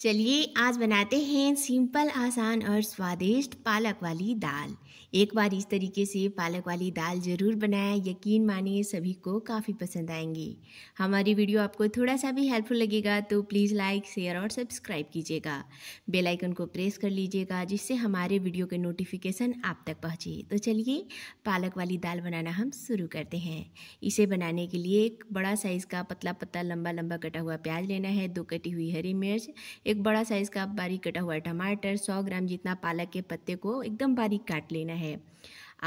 चलिए आज बनाते हैं सिंपल आसान और स्वादिष्ट पालक वाली दाल एक बार इस तरीके से पालक वाली दाल ज़रूर बनाएं यकीन मानिए सभी को काफ़ी पसंद आएंगी हमारी वीडियो आपको थोड़ा सा भी हेल्पफुल लगेगा तो प्लीज़ लाइक शेयर और सब्सक्राइब कीजिएगा बेल आइकन को प्रेस कर लीजिएगा जिससे हमारे वीडियो के नोटिफिकेशन आप तक पहुँचे तो चलिए पालक वाली दाल बनाना हम शुरू करते हैं इसे बनाने के लिए एक बड़ा साइज़ का पतला पतला लंबा लंबा कटा हुआ प्याज लेना है दो कटी हुई हरी मिर्च एक बड़ा साइज़ का बारीक कटा हुआ टमाटर सौ ग्राम जितना पालक के पत्ते को एकदम बारीक काट लेना है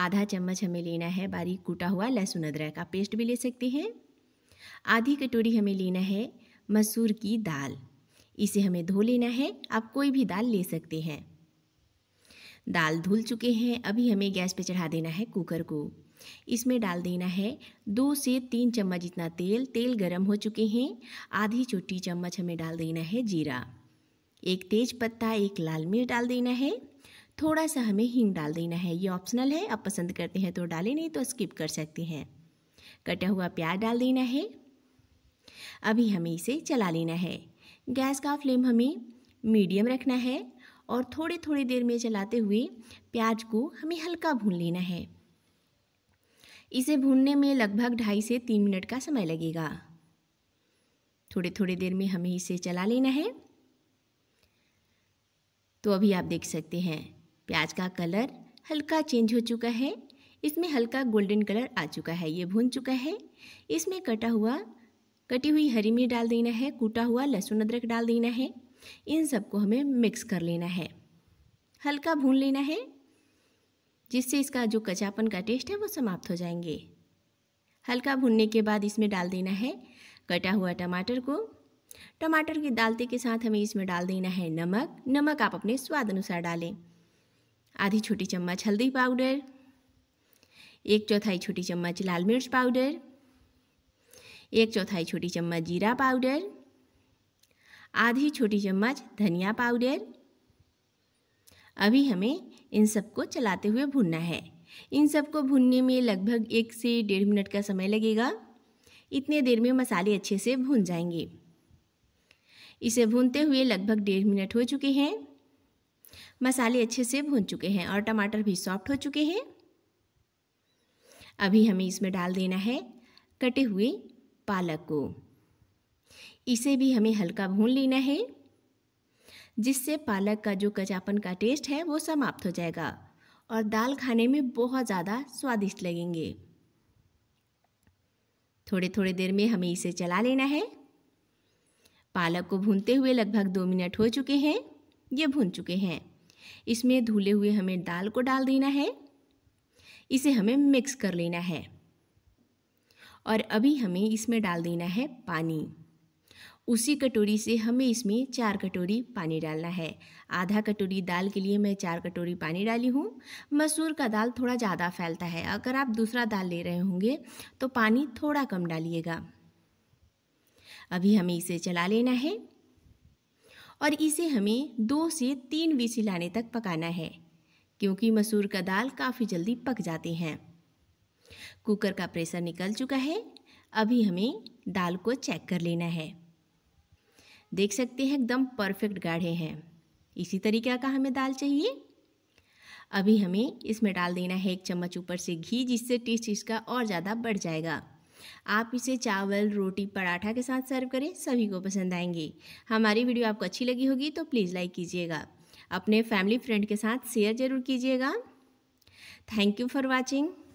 आधा चम्मच हमें लेना है बारीक कूटा हुआ लहसुन अदरक का पेस्ट भी ले सकते हैं आधी कटोरी हमें लेना है मसूर की दाल इसे हमें धो लेना है आप कोई भी दाल ले सकते हैं दाल धुल चुके हैं अभी हमें गैस पर चढ़ा देना है कुकर को इसमें डाल देना है दो से तीन चम्मच जितना तेल तेल गरम हो चुके हैं आधी छोटी चम्मच हमें डाल देना है जीरा एक तेज पत्ता एक लाल मिर्च डाल देना है थोड़ा सा हमें हींग डाल देना है ये ऑप्शनल है आप पसंद करते हैं तो डालें नहीं तो स्किप कर सकते हैं कटा हुआ प्याज डाल देना है अभी हमें इसे चला लेना है गैस का फ्लेम हमें मीडियम रखना है और थोड़े थोड़ी देर में चलाते हुए प्याज को हमें हल्का भून लेना है इसे भूनने में लगभग ढाई से तीन मिनट का समय लगेगा थोड़े थोड़े देर में हमें इसे चला लेना है तो अभी आप देख सकते हैं प्याज का कलर हल्का चेंज हो चुका है इसमें हल्का गोल्डन कलर आ चुका है ये भून चुका है इसमें कटा हुआ कटी हुई हरी मिर्च डाल देना है कूटा हुआ लहसुन अदरक डाल देना है इन सबको हमें मिक्स कर लेना है हल्का भून लेना है जिससे इसका जो कचापन का टेस्ट है वो समाप्त हो जाएंगे हल्का भूनने के बाद इसमें डाल देना है कटा हुआ टमाटर को टमाटर की दालते के साथ हमें इसमें डाल देना है नमक नमक आप अपने स्वाद अनुसार डालें आधी छोटी चम्मच हल्दी पाउडर एक चौथाई छोटी चम्मच लाल मिर्च पाउडर एक चौथाई छोटी चम्मच जीरा पाउडर आधी छोटी चम्मच धनिया पाउडर अभी हमें इन सबको चलाते हुए भूनना है इन सबको भूनने में लगभग एक से डेढ़ मिनट का समय लगेगा इतने देर में मसाले अच्छे से भून जाएंगे इसे भूनते हुए लगभग डेढ़ मिनट हो चुके हैं मसाले अच्छे से भून चुके हैं और टमाटर भी सॉफ्ट हो चुके हैं अभी हमें इसमें डाल देना है कटे हुए पालक को इसे भी हमें हल्का भून लेना है जिससे पालक का जो कचापन का टेस्ट है वो समाप्त हो जाएगा और दाल खाने में बहुत ज़्यादा स्वादिष्ट लगेंगे थोड़े थोड़े देर में हमें इसे चला लेना है पालक को भूनते हुए लगभग दो मिनट हो चुके हैं ये भून चुके हैं इसमें धुले हुए हमें दाल को डाल देना है इसे हमें मिक्स कर लेना है और अभी हमें इसमें डाल देना है पानी उसी कटोरी से हमें इसमें चार कटोरी पानी डालना है आधा कटोरी दाल के लिए मैं चार कटोरी पानी डाली हूँ मसूर का दाल थोड़ा ज़्यादा फैलता है अगर आप दूसरा दाल ले रहे होंगे तो पानी थोड़ा कम डालिएगा अभी हमें इसे चला लेना है और इसे हमें दो से तीन विसी लाने तक पकाना है क्योंकि मसूर का दाल काफ़ी जल्दी पक जाती हैं कुकर का प्रेशर निकल चुका है अभी हमें दाल को चेक कर लेना है देख सकते हैं एकदम परफेक्ट गाढ़े हैं इसी तरीके का हमें दाल चाहिए अभी हमें इसमें डाल देना है एक चम्मच ऊपर से घी जिससे टेस्ट इसका और ज़्यादा बढ़ जाएगा आप इसे चावल रोटी पराठा के साथ सर्व करें सभी को पसंद आएंगे हमारी वीडियो आपको अच्छी लगी होगी तो प्लीज़ लाइक कीजिएगा अपने फैमिली फ्रेंड के साथ शेयर ज़रूर कीजिएगा थैंक यू फॉर वॉचिंग